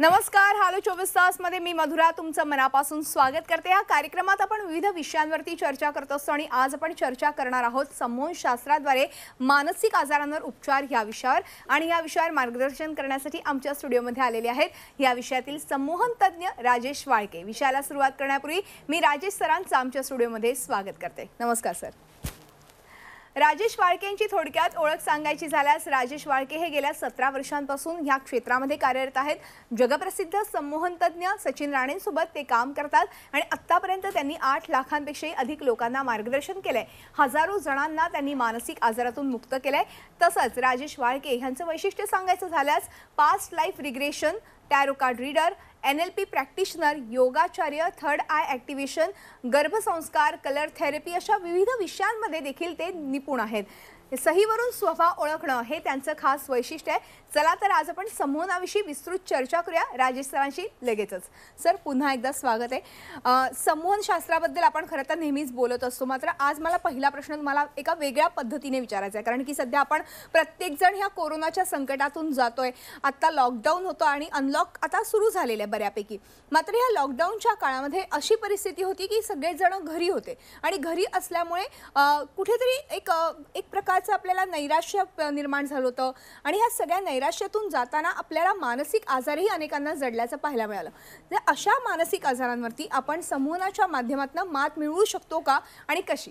नमस्कार हालो चोवीस मध्ये मी मधुरा तुमचं मनापासून स्वागत करते या कार्यक्रमात आपण विविध विषयांवरती चर्चा करत असतो आणि आज आपण चर्चा करणार आहोत शास्त्राद्वारे मानसिक आजारांवर उपचार या विषयावर आणि या विषयावर मार्गदर्शन करण्यासाठी आमच्या स्टुडिओमध्ये आलेले आहेत या विषयातील संमोहन तज्ज्ञ राजेश वाळके विषयाला सुरुवात करण्यापूर्वी मी राजेश सरांचं आमच्या स्टुडिओमध्ये स्वागत करते नमस्कार सर राजेश वाळकेंची थोडक्यात ओळख सांगायची झाल्यास राजेश वाळके हे गेल्या सतरा वर्षांपासून ह्या क्षेत्रामध्ये कार्यरत आहेत जगप्रसिद्ध संमोहनतज्ञ सचिन राणेंसोबत ते काम करतात आणि आत्तापर्यंत त्यांनी आठ लाखांपेक्षाही अधिक लोकांना मार्गदर्शन केलंय हजारो जणांना त्यांनी मानसिक आजारातून मुक्त केलंय तसंच राजेश वाळके ह्यांचं वैशिष्ट्य सांगायचं झाल्यास past life regression tarot card reader N L P practitioner योगाचार्य थर्ड आय ॲक्टिवेशन गर्भसंस्कार कलर थेरपी अशा विविध विषयांमध्ये देखील ते निपुण आहेत सहीवरून स्वभाव ओळखणं हे त्यांचं खास वैशिष्ट्य आहे चला तर आज आपण समूहनाविषयी विस्तृत चर्चा करूया राजेश सरांशी लगेचच सर पुन्हा एकदा स्वागत आहे शास्त्राबद्दल आपण खरं तर नेहमीच बोलत असतो मात्र आज मला पहिला प्रश्न तुम्हाला एका वेगळ्या पद्धतीने विचारायचा आहे कारण की सध्या आपण प्रत्येकजण ह्या कोरोनाच्या संकटातून जातोय आत्ता लॉकडाऊन होतो आणि अनलॉक आता सुरू झालेलं आहे बऱ्यापैकी मात्र ह्या लॉकडाऊनच्या काळामध्ये अशी परिस्थिती होती की सगळेजण घरी होते आणि घरी असल्यामुळे कुठेतरी एक एक प्रकार प्रकारचं आपल्याला नैराश्य निर्माण झालं होतं आणि ह्या सगळ्या नैराश्यातून जाताना आपल्याला मानसिक आजारही अनेकांना जडल्याचं पाहायला मिळालं तर अशा मानसिक आजारांवरती आपण समूहाच्या माध्यमातून मात मिळवू शकतो का आणि कशी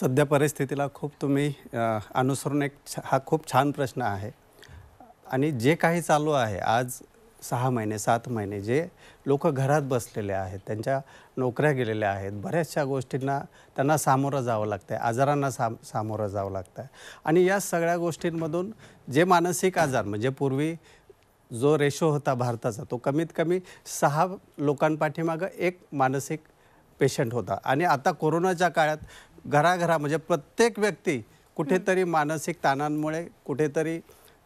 सध्या परिस्थितीला खूप तुम्ही अनुसरून एक हा खूप छान प्रश्न आहे आणि जे काही चालू आहे आज सहा महिने सात महिने जे लोक घरात बसलेले आहेत त्यांच्या नोकऱ्या गेलेल्या आहेत बऱ्याचशा गोष्टींना त्यांना सामोरं जावं लागतं आहे आजारांना साम सामोरं जावं लागतं आहे आणि या सगळ्या गोष्टींमधून जे मानसिक आजार म्हणजे पूर्वी जो रेशो होता भारताचा तो कमीत कमी सहा लोकांपाठीमागं एक मानसिक पेशंट होता आणि आता कोरोनाच्या काळात घराघरा म्हणजे प्रत्येक व्यक्ती कुठेतरी मानसिक ताणांमुळे कुठेतरी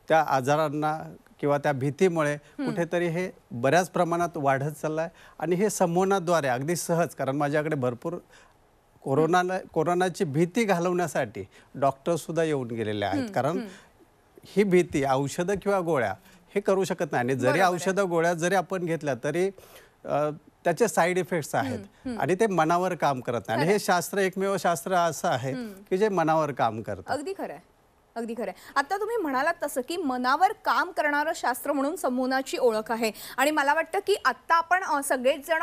त्या आजारांना किंवा त्या भीतीमुळे कुठेतरी हे बऱ्याच प्रमाणात वाढत चाललं आहे आणि हे संमोहनाद्वारे अगदी सहज कारण माझ्याकडे भरपूर कोरोनाला कोरोनाची भीती घालवण्यासाठी डॉक्टरसुद्धा येऊन गेलेले आहेत कारण ही भीती औषधं किंवा गोळ्या हे करू शकत नाही आणि जरी औषधं गोळ्या जरी आपण घेतल्या तरी त्याचे साईड इफेक्ट्स आहेत आणि ते मनावर काम करत नाही आणि हे शास्त्र एकमेव शास्त्र असं आहे की जे मनावर काम करतं अगदी खरं अगदी खरं आहे आता तुम्ही म्हणालात तसं की मनावर काम करणारं शास्त्र म्हणून समूहाची ओळख आहे आणि मला वाटतं की आत्ता आपण सगळेच जण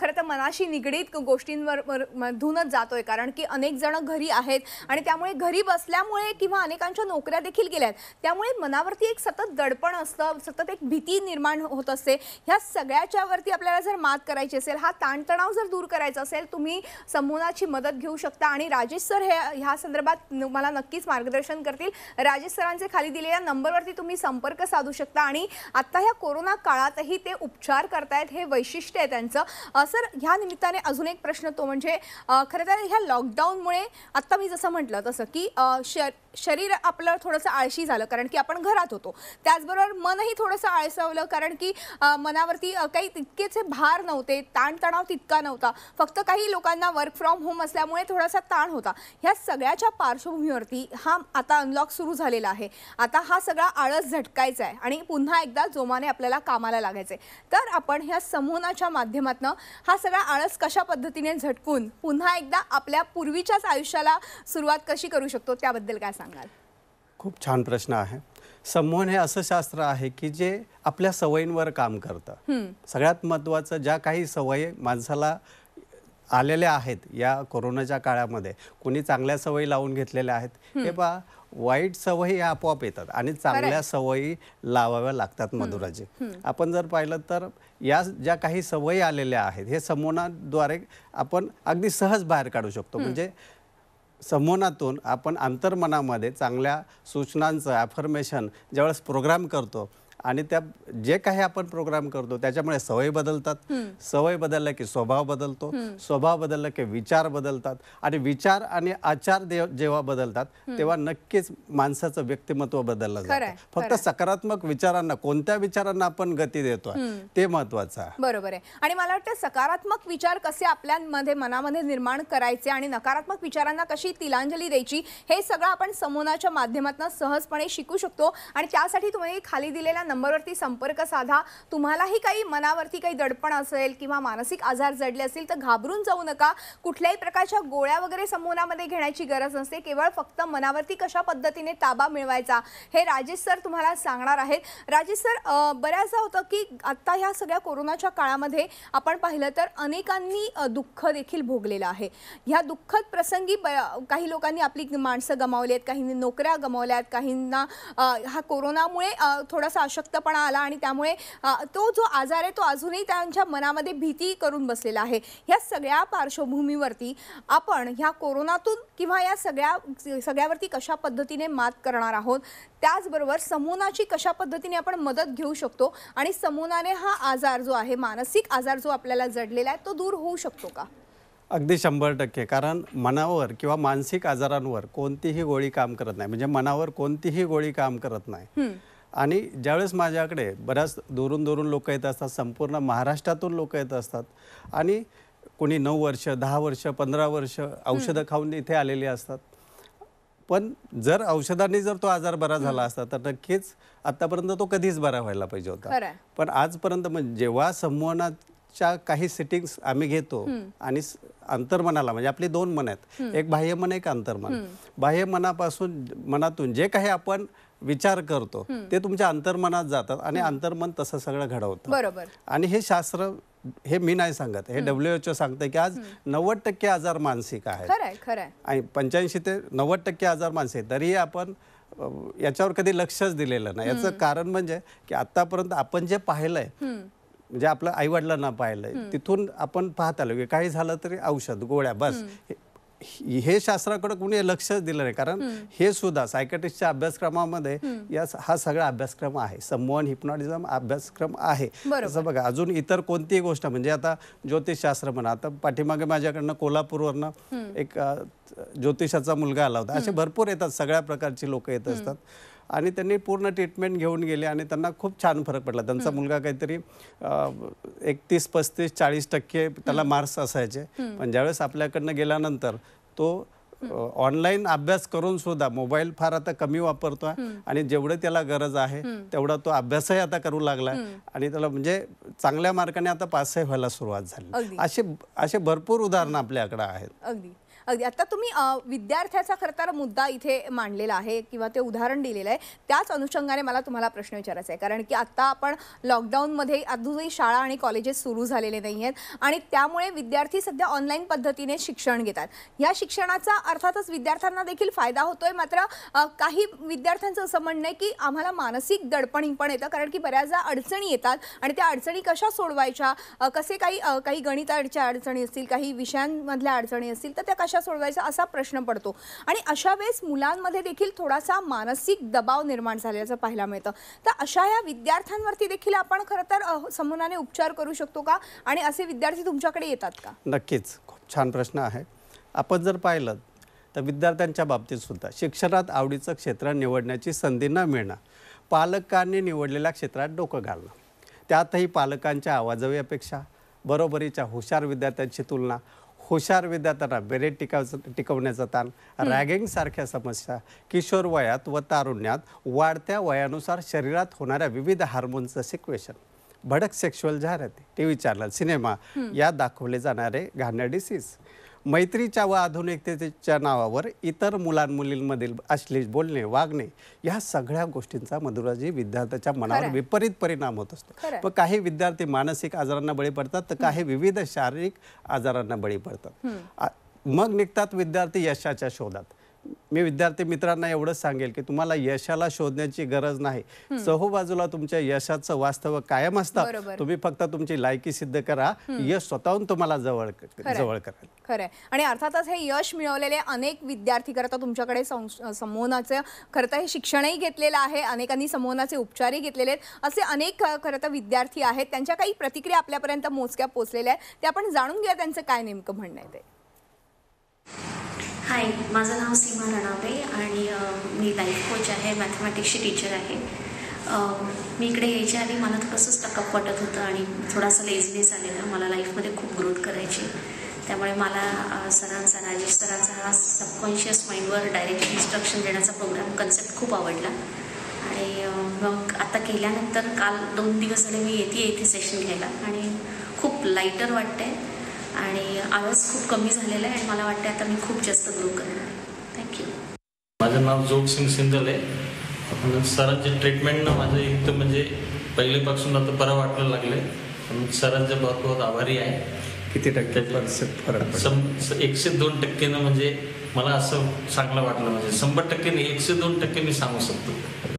खरं तर मनाशी निगडीत गोष्टींवर मधूनच जातोय कारण की अनेक जण घरी आहेत आणि त्यामुळे घरी बसल्यामुळे किंवा अनेकांच्या नोकऱ्या देखील गेल्या आहेत त्यामुळे मनावरती एक सतत दडपण असतं सतत एक भीती निर्माण होत असते ह्या सगळ्याच्यावरती आपल्याला जर मात करायची असेल हा ताणतणाव जर दूर करायचा असेल तुम्ही समूहाची मदत घेऊ शकता आणि राजेश सर हे ह्या संदर्भात मला नक्कीच मार्गदर्शन करतील राजेश सरांचे खाली दिलेल्या नंबरवरती तुम्ही संपर्क साधू शकता आणि आत्ता ह्या कोरोना काळातही ते उपचार करतायत हे वैशिष्ट्य आहे त्यांचं सर ह्या निमित्ताने अजून एक प्रश्न तो म्हणजे खरं तर ह्या लॉकडाऊनमुळे आत्ता मी जसं म्हटलं तसं की शरीर आपलं थोडंसं आळशी झालं कारण की आपण घरात होतो त्याचबरोबर मनही थोडंसं आळसावलं कारण की मनावरती काही तितकेचे भार नव्हते ताणतणाव तितका नव्हता फक्त काही लोकांना वर्क फ्रॉम होम असल्यामुळे थोडासा ताण होता ह्या सगळ्याच्या पार्श्वभूमीवरती हा आता अनलॉक ब्लॉक सुरू झालेला आहे आता हा सगळा आळस झटकायचा आहे आणि पुन्हा एकदा जोमाने आपल्याला कामाला लागायचंय तर आपण ह्या समूहाच्या माध्यमातनं हा सगळा आळस कशा पद्धतीने झटकून पुन्हा एकदा आपल्या पूर्वीच्याच आयुष्याला सुरुवात कशी करू शकतो त्याबद्दल काय सांगाल खूप छान प्रश्न आहे समूहन हे असं शास्त्र आहे की जे आपल्या सवयींवर काम करतं सगळ्यात महत्त्वाचं ज्या काही सवयी माणसाला आलेल्या आहेत या कोरोनाच्या काळामध्ये कोणी चांगल्या सवयी लावून घेतलेल्या आहेत हे पहा वाईट सवयी आपोआप येतात आणि चांगल्या सवयी लावाव्या लागतात मधुराजी आपण जर पाहिलं तर या ज्या काही सवयी आलेल्या आहेत हे समोनाद्वारे आपण अगदी सहज बाहेर काढू शकतो म्हणजे समूहनातून आपण अंतर्मनामध्ये चांगल्या सूचनांचं ॲफर्मेशन ज्यावेळेस प्रोग्राम करतो आणि त्या जे काही आपण प्रोग्राम करतो त्याच्यामुळे सवय बदलतात सवय बदलल्या की स्वभाव बदलतो स्वभाव बदलला की विचार बदलतात आणि विचार आणि आचार जेव्हा बदलतात तेव्हा नक्कीच माणसाचं व्यक्तिमत्व बदललं जातं फक्त सकारात्मक विचारांना कोणत्या विचारांना आपण गती देतो ते महत्वाचं आहे बरोबर आहे आणि मला वाटतं सकारात्मक विचार कसे आपल्यामध्ये मनामध्ये निर्माण करायचे आणि नकारात्मक विचारांना कशी तिलांजली द्यायची हे सगळं आपण समूहाच्या माध्यमातून सहजपणे शिकू शकतो आणि त्यासाठी तुम्ही खाली दिलेल्या नंबरवरती संपर्क साधा तुम्हालाही काही मनावरती काही दडपण असेल किंवा मानसिक आजार जडले असतील तर घाबरून जाऊ नका कुठल्याही प्रकारच्या गोळ्या वगैरे समूहामध्ये घेण्याची गरज नसते केवळ फक्त मनावरती कशा पद्धतीने ताबा मिळवायचा हे राजेश सर तुम्हाला सांगणार आहेत राजेश सर बऱ्याचदा होतं की आत्ता ह्या सगळ्या कोरोनाच्या काळामध्ये आपण पाहिलं तर अनेकांनी दुःख देखील भोगलेलं आहे ह्या दुःखद प्रसंगी काही लोकांनी आपली माणसं गमावली आहेत काहींनी नोकऱ्या गमावल्या आहेत काहींना हा कोरोनामुळे थोडासा अशक्त अशक्तपणा आला आणि त्यामुळे तो जो आजार आहे तो अजूनही त्यांच्या मनामध्ये भीती करून बसलेला आहे ह्या सगळ्या पार्श्वभूमीवरती आपण ह्या कोरोनातून किंवा या सगळ्या सगळ्यावरती कशा पद्धतीने मात करणार आहोत त्याचबरोबर समूनाची कशा पद्धतीने आपण मदत घेऊ शकतो आणि समूनाने हा आजार जो आहे मानसिक आजार जो आपल्याला जडलेला आहे तो दूर होऊ शकतो का अगदी शंभर टक्के कारण मनावर किंवा मानसिक आजारांवर कोणतीही गोळी काम करत नाही म्हणजे मनावर कोणतीही गोळी काम करत नाही आणि ज्यावेळेस माझ्याकडे बऱ्याच दुरून दुरून लोक येत असतात संपूर्ण महाराष्ट्रातून लोक येत असतात आणि कोणी नऊ वर्ष दहा वर्ष पंधरा वर्ष औषधं खाऊन इथे आलेली असतात पण जर औषधांनी जर तो आजार बरा झाला असता तर नक्कीच आतापर्यंत तो कधीच बरा व्हायला पाहिजे होता पण आजपर्यंत म्हणजे जेव्हा संमोहनाच्या काही सेटिंग्स आम्ही घेतो आणि अंतर्मनाला म्हणजे आपली दोन मन आहेत एक बाह्यमन एक अंतर्मन मनापासून मनातून जे काही आपण विचार करतो ते तुमच्या अंतर्मनात जातात आणि अंतर्मन तसं सगळं घडवतं बरोबर आणि हे शास्त्र हे मी नाही सांगत हे ओ सांगते की आज नव्वद टक्के आजार मानसिक आहेत आणि पंच्याऐंशी ते नव्वद टक्के आजार मानसिक तरीही आपण याच्यावर कधी लक्षच दिलेलं नाही याचं कारण म्हणजे की आतापर्यंत आपण जे पाहिलंय म्हणजे आपल्या आई पाहिलंय तिथून आपण पाहत आलो की काही झालं तरी औषध गोळ्या बस हे शास्त्राकडे कुणी लक्ष दिलं नाही कारण हे सुद्धा सायकॅटिस्टच्या अभ्यासक्रमामध्ये या हा सगळा अभ्यासक्रम आहे समोहन हिप्नॉटिझम अभ्यासक्रम आहे तसं बघा अजून इतर कोणतीही गोष्ट म्हणजे आता ज्योतिषशास्त्र म्हणा आता पाठीमागे माझ्याकडनं कोल्हापूरवरनं एक ज्योतिषाचा मुलगा आला होता असे भरपूर येतात सगळ्या प्रकारची लोक येत असतात आणि त्यांनी पूर्ण ट्रीटमेंट घेऊन गेले आणि त्यांना खूप छान फरक पडला त्यांचा मुलगा काहीतरी एकतीस पस्तीस चाळीस टक्के त्याला मार्क्स असायचे पण ज्यावेळेस आपल्याकडनं गेल्यानंतर तो ऑनलाईन अभ्यास करून सुद्धा मोबाईल फार आता कमी वापरतो आणि जेवढे त्याला गरज आहे तेवढा तो अभ्यासही आता करू लागलाय आणि त्याला म्हणजे चांगल्या मार्काने आता पासही व्हायला सुरुवात झाली असे असे भरपूर उदाहरणं आपल्याकडे आहेत अगदी आता तुम्ही विद्यार्थ्याचा तर मुद्दा इथे मांडलेला आहे किंवा ते उदाहरण दिलेलं आहे त्याच अनुषंगाने मला तुम्हाला प्रश्न विचारायचा आहे कारण की आत्ता आपण लॉकडाऊनमध्ये अजूनही शाळा आणि कॉलेजेस सुरू झालेले नाही आहेत आणि त्यामुळे विद्यार्थी सध्या ऑनलाईन पद्धतीने शिक्षण घेतात ह्या शिक्षणाचा अर्थातच विद्यार्थ्यांना देखील फायदा होतोय मात्र काही विद्यार्थ्यांचं असं म्हणणं आहे की आम्हाला मानसिक दडपणी पण येतं कारण की बऱ्याचदा अडचणी येतात आणि त्या अडचणी कशा सोडवायच्या कसे काही काही गणिताच्या अडचणी असतील काही विषयांमधल्या अडचणी असतील तर त्या कशा कशा सोडवायचा असा प्रश्न पडतो आणि अशा वेळेस मुलांमध्ये देखील थोडासा मानसिक दबाव निर्माण झाल्याचं पाहायला मिळतं तर अशा या विद्यार्थ्यांवरती देखील आपण खरं तर समूहाने उपचार करू शकतो का आणि असे विद्यार्थी तुमच्याकडे येतात का नक्कीच खूप छान प्रश्न आहे आपण जर पाहिलं तर विद्यार्थ्यांच्या बाबतीत सुद्धा शिक्षणात आवडीचं क्षेत्र निवडण्याची संधी न मिळणं पालकांनी निवडलेल्या क्षेत्रात डोकं घालणं त्यातही पालकांच्या आवाजवी अपेक्षा बरोबरीच्या हुशार विद्यार्थ्यांची तुलना हुशार विद्यार्थ्यांना बेरे टिकावचं टिकवण्याचा ताण रॅगिंग सारख्या समस्या किशोर वयात व तारुण्यात वाढत्या वयानुसार शरीरात होणाऱ्या विविध हार्मोनचं सिक्वेशन भडक सेक्शुअल जाहिराती टी व्ही चॅनल सिनेमा या दाखवले जाणारे घाणे डिसीज मैत्रीच्या व आधुनिकतेच्या नावावर इतर मुलांमुलींमधील अश्लील बोलणे वागणे ह्या सगळ्या गोष्टींचा मधुराजी विद्यार्थ्याच्या मनावर विपरीत परिणाम होत असतो पण काही विद्यार्थी मानसिक आजारांना बळी पडतात तर काही विविध शारीरिक आजारांना बळी पडतात मग निघतात विद्यार्थी यशाच्या शोधात मी विद्यार्थी मित्रांना एवढंच सांगेल की तुम्हाला यशाला शोधण्याची गरज नाही सहोबाजूला तुमच्या यशाचं वास्तव कायम असतं तुम्ही फक्त तुमची लायकी सिद्ध करा यश स्वतःहून तुम्हाला जवळ जवळ करा खरंय आणि अर्थातच हे यश मिळवलेले अनेक विद्यार्थी करता तुमच्याकडे समोहनाचं खरं तर हे शिक्षणही घेतलेलं आहे अनेकांनी समोहनाचे उपचारही घेतलेले आहेत असे अनेक खरं तर विद्यार्थी आहेत त्यांच्या काही प्रतिक्रिया आपल्यापर्यंत मोजक्या पोचलेल्या आहेत ते आपण जाणून घ्या त्यांचं काय नेमकं म्हणणं आहे ते हाय माझं नाव सीमा रणावे आणि मी लाईफ कोच आहे मॅथमॅटिक्सची टीचर आहे मी इकडे यायच्या आधी मला कसंच टकअप वाटत होतं आणि थोडासा लेझनेस आलेला मला लाईफमध्ये खूप ग्रोथ करायची त्यामुळे मला सरांचा राजेश सरांचा हा सबकॉन्शियस माइंडवर डायरेक्ट इन्स्ट्रक्शन देण्याचा प्रोग्राम कन्सेप्ट खूप आवडला आणि मग आता केल्यानंतर काल दोन दिवस झाले मी येते येते सेशन घ्यायला आणि खूप लाईटर वाटतंय आणि आवाज खूप कमी झालेला आहे आणि मला वाटतं आता मी खूप जास्त ग्रो करणार थँक्यू माझं नाव जोग सिंग सिंदल आहे सरांचे ट्रीटमेंट माझं तर म्हणजे पहिलेपासून आता बरं वाटायला लागलं आहे सरांचे भरपूर आभारी आहे किती टक्के एकशे दोन टक्केनं म्हणजे मला असं चांगलं वाटलं म्हणजे शंभर टक्केने एकशे दोन टक्के मी सांगू शकतो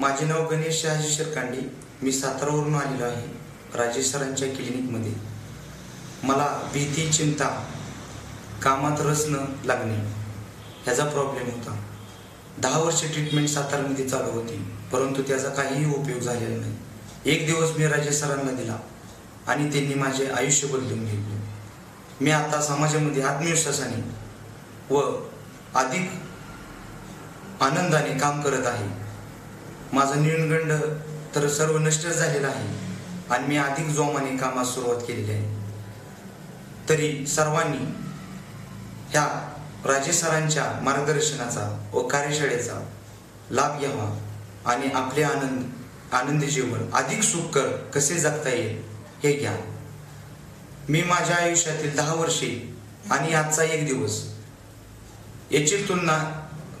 माझे नाव गणेश शहाजी शेरकांडी मी सातारावरून आलेलो आहे राजेश सरांच्या क्लिनिकमध्ये मला भीती चिंता कामात रस न लागणे ह्याचा प्रॉब्लेम होता दहा वर्ष ट्रीटमेंट सातारामध्ये चालू होती परंतु त्याचा काहीही उपयोग झालेला नाही एक दिवस मी राजे सरांना दिला आणि त्यांनी माझे आयुष्य बदलून घेतले मी आता समाजामध्ये आत्मविश्वासाने व अधिक आनंदाने काम करत आहे माझा न्यूनगंड तर सर्व नष्ट झालेला आहे आणि मी अधिक जोमाने कामास सुरुवात केलेली आहे तरी सर्वांनी ह्या राजे सरांच्या मार्गदर्शनाचा व कार्यशाळेचा लाभ घ्यावा आणि आपले आनंद आनंदी जीवन अधिक सुखकर कसे जगता येईल हे घ्या मी माझ्या आयुष्यातील दहा वर्षे आणि आजचा एक दिवस याची तुलना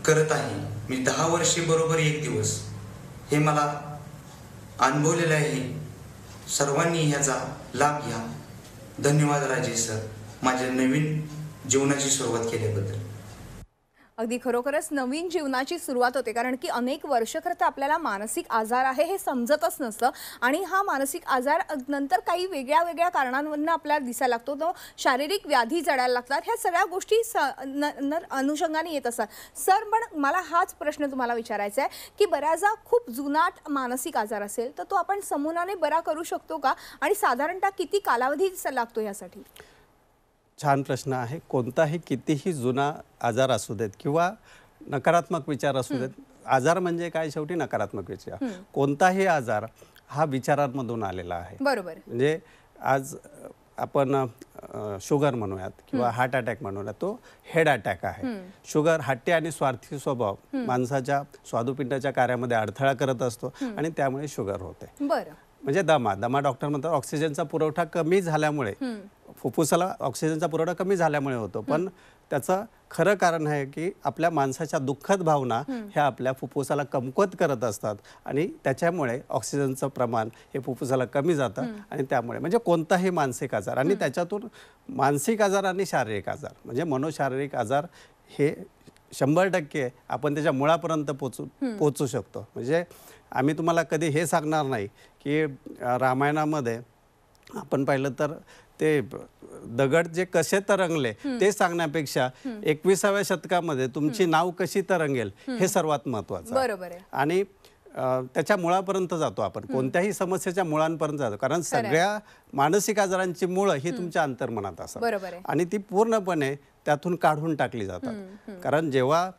करत आहे मी दहा वर्षे बरोबर एक दिवस हे मला अनुभवलेलं आहे सर्वांनी ह्याचा लाभ घ्या धन्यवाद राजेश सर माझ्या नवीन जीवनाची सुरुवात केल्याबद्दल अगदी खरोखरच नवीन जीवनाची सुरुवात होते कारण की अनेक वर्ष खरं तर आपल्याला मानसिक आजार आहे हे समजतच नसतं आणि हा मानसिक आजार नंतर काही वेगळ्या वेगळ्या कारणांवर आपल्याला दिसायला लागतो तो शारीरिक व्याधी जडायला लागतात ह्या सगळ्या गोष्टी स अनुषंगाने येत असतात सर पण मला हाच प्रश्न तुम्हाला विचारायचा आहे की बऱ्याचदा खूप जुनाट मानसिक आजार असेल तर तो आपण समूहाने बरा करू शकतो का आणि साधारणतः किती कालावधी लागतो यासाठी छान प्रश्न आहे कोणताही कितीही जुना आजार असू देत किंवा नकारात्मक विचार असू देत आजार म्हणजे काय शेवटी नकारात्मक विचार कोणताही आजार हा विचारांमधून आलेला आहे बरोबर म्हणजे आज आपण शुगर म्हणूयात किंवा हार्ट अटॅक म्हणूयात तो हेड अटॅक आहे शुगर हट्टी आणि स्वार्थी स्वभाव माणसाच्या स्वादुपिंडाच्या कार्यामध्ये अडथळा करत असतो आणि त्यामुळे शुगर होते म्हणजे दमा दमा डॉक्टर म्हणतात ऑक्सिजनचा पुरवठा कमी झाल्यामुळे फुफ्फुसाला ऑक्सिजनचा पुरवठा कमी झाल्यामुळे होतो पण त्याचं खरं कारण आहे की आपल्या माणसाच्या दुःखद भावना ह्या आपल्या फुफ्फुसाला कमकुवत करत असतात आणि त्याच्यामुळे ऑक्सिजनचं प्रमाण हे फुफ्फुसाला कमी जातं आणि त्यामुळे म्हणजे कोणताही मानसिक आजार आणि त्याच्यातून मानसिक आजार आणि शारीरिक आजार म्हणजे मनोशारीरिक आजार हे शंभर टक्के आपण त्याच्या मुळापर्यंत पोचू पोचू शकतो म्हणजे आम्ही तुम्हाला कधी हे सांगणार नाही की रामायणामध्ये आपण पाहिलं तर ते दगड जे कसे तरंगले ते सांगण्यापेक्षा एकविसाव्या शतकामध्ये तुमची नाव कशी तरंगेल हे सर्वात महत्वाचं बरोबर आणि त्याच्या मुळापर्यंत जातो आपण कोणत्याही समस्येच्या मुळांपर्यंत जातो कारण सगळ्या मानसिक आजारांची मुळं ही तुमच्या अंतर्मनात असतात आणि ती पूर्णपणे त्यातून काढून टाकली जातात कारण जेव्हा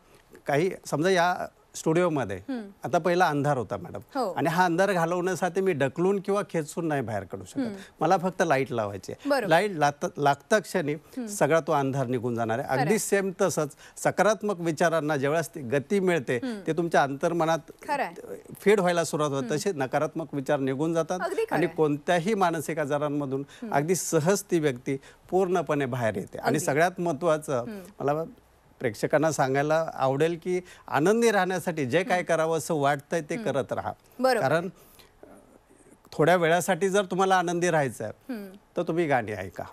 काही समजा या स्टुडिओमध्ये आता पहिला अंधार होता मॅडम हो. आणि हा अंधार घालवण्यासाठी मी ढकलून किंवा खेचून नाही बाहेर काढू शकत मला फक्त लाईट लावायची लाईट लागता क्षणी सगळा तो अंधार निघून जाणार आहे अगदी सेम तसंच सकारात्मक विचारांना ती गती मिळते ते तुमच्या अंतर्मनात फेड व्हायला सुरुवात होत तसे नकारात्मक विचार निघून जातात आणि कोणत्याही मानसिक आजारांमधून अगदी सहज ती व्यक्ती पूर्णपणे बाहेर येते आणि सगळ्यात महत्वाचं मला प्रेक्षकांना सांगायला आवडेल की आनंदी राहण्यासाठी जे काय करावं असं वाटतंय ते करत राहा कारण थोड्या वेळासाठी जर तुम्हाला आनंदी राहायचं आहे तर तुम्ही गाणी ऐका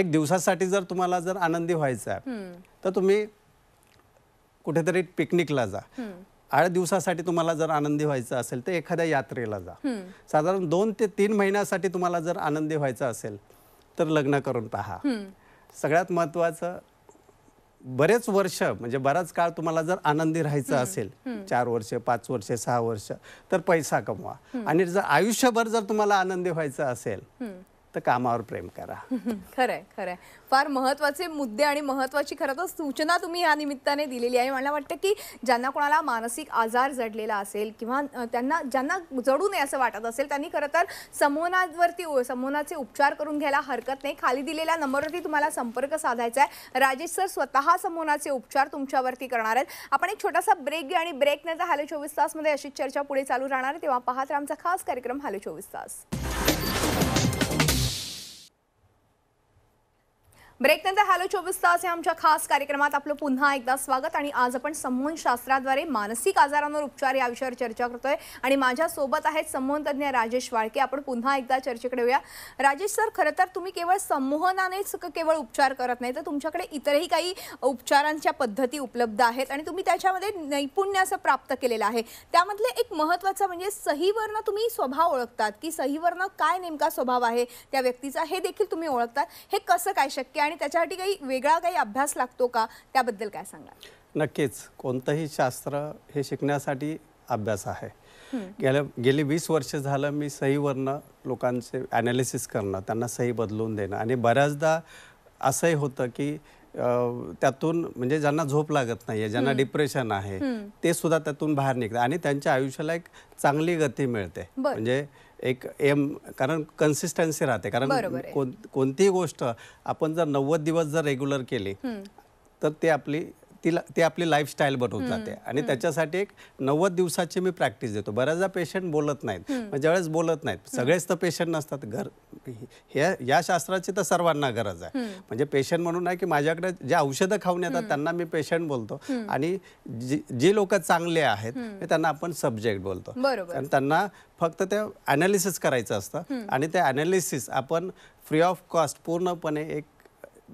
एक दिवसासाठी जर तुम्हाला जर आनंदी व्हायचं आहे तर तुम्ही कुठेतरी पिकनिकला जा आठ दिवसासाठी तुम्हाला जर आनंदी व्हायचं असेल तर एखाद्या यात्रेला जा साधारण दोन ते तीन महिन्यासाठी तुम्हाला जर आनंदी व्हायचं असेल तर लग्न करून पहा सगळ्यात महत्वाचं बरेच वर्ष म्हणजे बराच काळ तुम्हाला जर आनंदी राहायचं असेल चार वर्ष पाच वर्ष सहा वर्ष तर पैसा कमवा आणि जर आयुष्यभर जर तुम्हाला आनंदी व्हायचं असेल तर कामावर प्रेम करा खरंय खरंय फार महत्वाचे मुद्दे आणि महत्वाची खरं तर सूचना तुम्ही या निमित्ताने दिलेली आहे मला वाटतं की ज्यांना कोणाला मानसिक आजार जडलेला असेल किंवा त्यांना ज्यांना जडू नये असं वाटत असेल त्यांनी खरं तर समोनावरती समोनाचे उपचार करून घ्यायला हरकत नाही खाली दिलेल्या नंबरवरती तुम्हाला संपर्क साधायचा आहे राजेश सर स्वतः समोनाचे उपचार तुमच्यावरती करणार आहेत आपण एक छोटासा ब्रेक घ्या आणि ब्रेक नंतर हाले चोवीस तासमध्ये अशी चर्चा पुढे चालू राहणार आहे तेव्हा पाहत आमचा खास कार्यक्रम हाले चोवीस तास ब्रेकनंतर हॅलो चोवीस तास या आमच्या खास कार्यक्रमात आपलं पुन्हा एकदा स्वागत आणि आज आपण संमोहन शास्त्राद्वारे मानसिक आजारांवर उपचार या विषयावर चर्चा करतोय आणि माझ्यासोबत आहेत तज्ञ राजेश वाळके आपण पुन्हा एकदा चर्चेकडे येऊया राजेश सर खरं तर तुम्ही केवळ संमोहनानेच केवळ उपचार करत नाही तर तुमच्याकडे इतरही काही उपचारांच्या पद्धती उपलब्ध आहेत आणि तुम्ही त्याच्यामध्ये नैपुण्य असं प्राप्त केलेलं आहे त्यामधले एक महत्त्वाचं म्हणजे सहीवरनं तुम्ही स्वभाव ओळखतात की सहीवरनं काय नेमका स्वभाव आहे त्या व्यक्तीचा हे देखील तुम्ही ओळखतात हे कसं काय शक्य आणि त्याच्यासाठी काही वेगळा काही अभ्यास लागतो का त्याबद्दल काय सांगा नक्कीच कोणतंही शास्त्र हे शिकण्यासाठी अभ्यास आहे गेल्या गेली वीस वर्ष झालं मी सहीवरनं लोकांचे ॲनालिसिस करणं त्यांना सही बदलून देणं आणि बऱ्याचदा असंही होतं की त्यातून म्हणजे ज्यांना झोप लागत नाही आहे ज्यांना डिप्रेशन आहे ते सुद्धा त्यातून बाहेर निघतात आणि त्यांच्या आयुष्याला एक चांगली गती मिळते म्हणजे एक एम कारण कन्सिस्टन्सी राहते कारण कोण कोणतीही गोष्ट आपण जर नव्वद दिवस जर रेग्युलर केली तर ते आपली तिला ते आपली लाईफस्टाईल बनवून जाते आणि त्याच्यासाठी एक नव्वद दिवसाची मी प्रॅक्टिस देतो बऱ्याचदा पेशंट बोलत नाहीत ज्यावेळेस बोलत नाहीत सगळेच तर पेशंट नसतात घर हे या शास्त्राची तर सर्वांना गरज आहे म्हणजे पेशंट म्हणून आहे की माझ्याकडे जे औषधं खाऊन येतात त्यांना मी पेशंट बोलतो आणि जे लोक चांगले आहेत त्यांना आपण सब्जेक्ट बोलतो आणि त्यांना फक्त ते ॲनालिसिस करायचं असतं आणि ते ॲनालिसिस आपण फ्री ऑफ कॉस्ट पूर्णपणे एक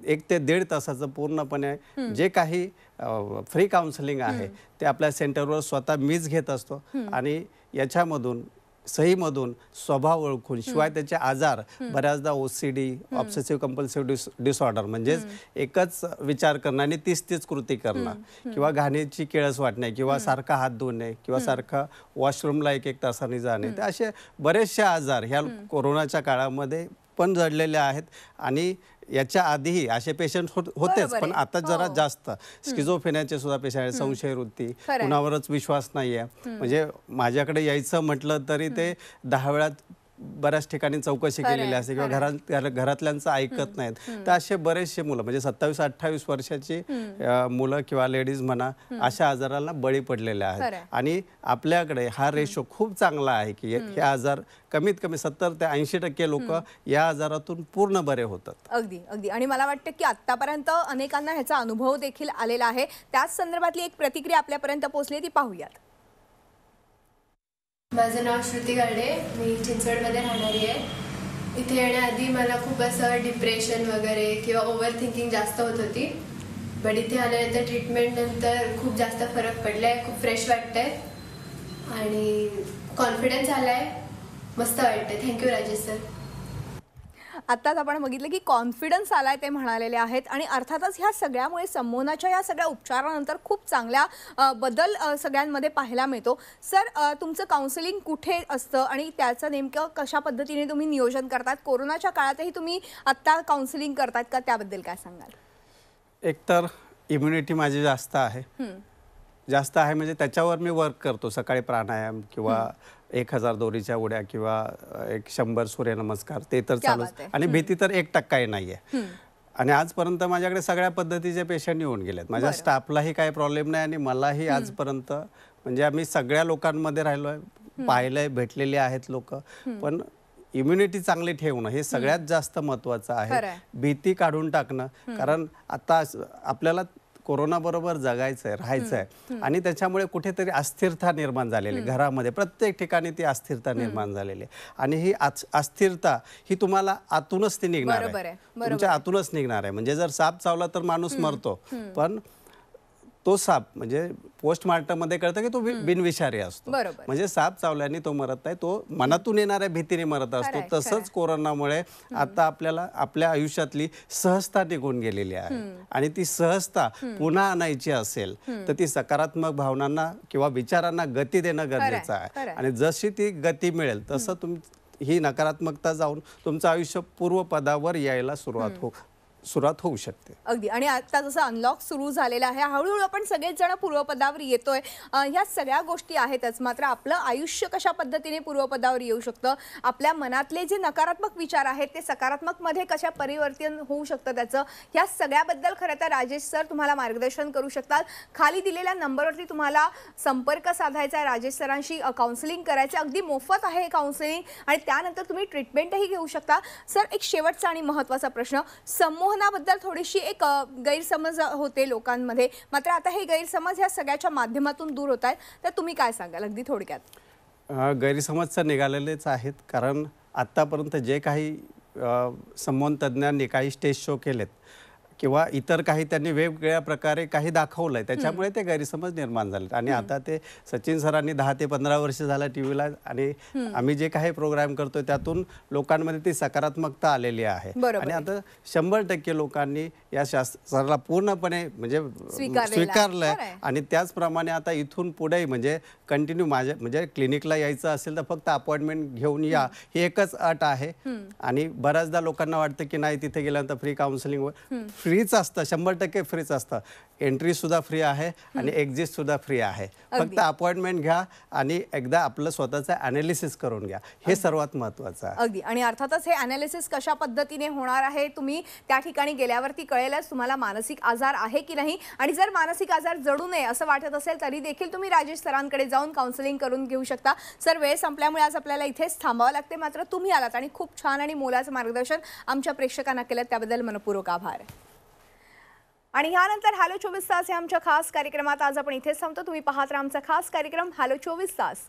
एक ते दीड तासाचं पूर्णपणे जे काही फ्री काउन्सिलिंग आहे ते आपल्या सेंटरवर स्वतः मीच घेत असतो आणि याच्यामधून सहीमधून स्वभाव ओळखून शिवाय त्याचे आजार बऱ्याचदा O C D obsessive compulsive dis disorder म्हणजेच एकच विचार करणं आणि तीच तीच कृती करणं किंवा घाणीची केळस वाटणे किंवा सारखा हात धुणे किंवा सारखं वॉशरूमला एक एक तासाने जाणे ते असे बरेचसे आजार ह्या कोरोनाच्या काळामध्ये पण जडलेले आहेत आणि याच्या आधीही असे पेशंट होत होतेच पण आता हो. जरा जास्त स्किझोफेन्याचे सुद्धा पेशंट संशय वृत्ती कुणावरच विश्वास नाही आहे म्हणजे माझ्याकडे यायचं म्हटलं तरी ते दहा वेळात बऱ्याच ठिकाणी चौकशी केलेली असते किंवा घरात घरातल्यांचं ऐकत नाहीत तर असे बरेचसे मुलं म्हणजे सत्तावीस अठ्ठावीस वर्षाची मुलं किंवा लेडीज म्हणा अशा आजाराला बळी पडलेल्या आहेत आणि आपल्याकडे हा रेशो खूप चांगला आहे की हे आजार कमीत कमी सत्तर ते ऐंशी टक्के लोक या आजारातून पूर्ण बरे होतात अगदी अगदी आणि मला वाटतं की आतापर्यंत अनेकांना ह्याचा अनुभव देखील आलेला आहे त्याच संदर्भातली एक प्रतिक्रिया आपल्यापर्यंत पोहोचली ती पाहूयात माझं नाव श्रुती गाडे मी चिंचवडमध्ये राहणारी आहे इथे येण्याआधी मला खूप असं डिप्रेशन वगैरे किंवा ओव्हर थिंकिंग जास्त होत होती बट इथे आल्यानंतर ट्रीटमेंटनंतर खूप जास्त फरक पडला आहे खूप फ्रेश वाटतं आहे आणि कॉन्फिडन्स आला आहे मस्त वाटतं थँक्यू राजेश सर आत्ताच आपण बघितलं की कॉन्फिडन्स आलाय ते म्हणालेले आहेत आणि अर्थातच ह्या सगळ्यामुळे समोनाच्या या सगळ्या उपचारानंतर खूप चांगल्या बदल सगळ्यांमध्ये पाहायला मिळतो सर तुमचं काउन्सिलिंग कुठे असतं आणि त्याचं नेमकं कशा पद्धतीने तुम्ही नियोजन करतात कोरोनाच्या काळातही तुम्ही आत्ता काउन्सिलिंग करतात का त्याबद्दल काय सांगाल एकतर इम्युनिटी माझी जास्त आहे जास्त आहे म्हणजे त्याच्यावर मी वर्क करतो सकाळी प्राणायाम किंवा एक हजार दोरीच्या उड्या किंवा एक शंभर सूर्यनमस्कार ते तर चालूच आणि भीती तर एक टक्काही नाही आहे आणि आजपर्यंत माझ्याकडे सगळ्या पद्धतीचे पेशंट येऊन गेलेत माझ्या स्टाफलाही काही प्रॉब्लेम नाही आणि मलाही आजपर्यंत म्हणजे आम्ही सगळ्या लोकांमध्ये राहिलो आहे पाहिलंय भेटलेले आहेत लोक पण इम्युनिटी चांगली ठेवणं हे सगळ्यात जास्त महत्त्वाचं आहे भीती काढून टाकणं कारण आता आपल्याला कोरोनाबरोबर जगायचं आहे राहायचं आहे आणि त्याच्यामुळे कुठेतरी अस्थिरता निर्माण झालेली घरामध्ये प्रत्येक ठिकाणी ती अस्थिरता निर्माण झालेली आहे आणि ही अस्थिरता ही तुम्हाला आतूनच ती निघणार आहे तुमच्या आतूनच निघणार आहे म्हणजे जर साप चावला तर माणूस मरतो पण तो साप म्हणजे पोस्टमार्टममध्ये कळतं की तो बिनविषारी असतो म्हणजे साप चावल्याने तो मरत नाही तो मनातून येणाऱ्या भीतीने मरत असतो तसंच कोरोनामुळे आता आपल्याला आपल्या आयुष्यातली सहजता निघून गेलेली आहे आणि ती सहजता पुन्हा आणायची असेल तर ती सकारात्मक भावनांना किंवा विचारांना गती देणं गरजेचं आहे आणि जशी ती गती मिळेल तसं तुम ही नकारात्मकता जाऊन तुमचं आयुष्य पूर्वपदावर यायला सुरुवात हो सुरुवात होऊ शकते अगदी आणि आता जसं अनलॉक सुरू झालेलं आहे हळूहळू आपण सगळेच जण पूर्वपदावर येतोय ह्या सगळ्या गोष्टी आहेतच मात्र आपलं आयुष्य कशा पद्धतीने पूर्वपदावर येऊ शकतं आपल्या मनातले जे नकारात्मक विचार आहेत ते सकारात्मक मध्ये कशा परिवर्तन होऊ शकतं त्याचं ह्या सगळ्याबद्दल खरं तर राजेश सर तुम्हाला मार्गदर्शन करू शकतात खाली दिलेल्या नंबरवरती तुम्हाला संपर्क साधायचा आहे राजेश सरांशी काउन्सिलिंग करायचं अगदी मोफत आहे काउन्सिलिंग आणि त्यानंतर तुम्ही ट्रीटमेंटही घेऊ शकता सर एक शेवटचा आणि महत्त्वाचा प्रश्न समोर बद्दल थोडीशी एक गैरसमज होते लोकांमध्ये मात्र आता हे गैरसमज ह्या सगळ्याच्या माध्यमातून दूर होत आहेत तर तुम्ही काय सांगाल अगदी थोडक्यात गैरसमज तर निघालेलेच आहेत कारण आत्तापर्यंत जे काही संबंध तज्ज्ञांनी काही स्टेज शो केलेत किंवा इतर काही त्यांनी वेगवेगळ्या प्रकारे काही दाखवलंय त्याच्यामुळे ते गैरसमज निर्माण झालेत आणि आता ते सचिन सरांनी दहा ते पंधरा वर्ष झालं टी व्हीला आणि आम्ही जे काही प्रोग्राम करतोय त्यातून लोकांमध्ये ती सकारात्मकता आलेली आहे आणि आता शंभर टक्के लोकांनी या शास्त्राला पूर्णपणे म्हणजे स्वीकारलंय आणि त्याचप्रमाणे आता इथून पुढे म्हणजे कंटिन्यू माझ्या म्हणजे क्लिनिकला यायचं असेल तर फक्त अपॉइंटमेंट घेऊन या ही एकच अट आहे आणि बऱ्याचदा लोकांना वाटतं की नाही तिथे गेल्यानंतर फ्री काउन्सिलिंग फ्रीच असतं शंभर टक्के फ्रीच असतं एंट्रीसुद्धा फ्री आहे आणि एक्झिटसुद्धा फ्री आहे फक्त अपॉइंटमेंट घ्या आणि एकदा आपलं स्वतःचं अनालिसिस करून घ्या हे सर्वात महत्त्वाचं आहे अगदी आणि अर्थातच हे अनालिसिस कशा पद्धतीने होणार आहे तुम्ही त्या ठिकाणी गेल्यावरती कळेलच तुम्हाला मानसिक आजार आहे की नाही आणि जर मानसिक आजार जडू नये असं वाटत असेल तरी देखील तुम्ही राजेश सरांकडे जाऊन काउन्सिलिंग करून घेऊ शकता सर वेळ संपल्यामुळे आज आपल्याला इथेच थांबावं लागते मात्र तुम्ही आलात आणि खूप छान आणि मोलाचं मार्गदर्शन आमच्या प्रेक्षकांना केलं त्याबद्दल मनपूर्वक आभार आणि ह्यानंतर हॅलो चोवीस तास हे आमच्या खास कार्यक्रमात आज आपण इथेच थांबतो तुम्ही पाहत राहा आमचा खास कार्यक्रम हॅलो चोवीस तास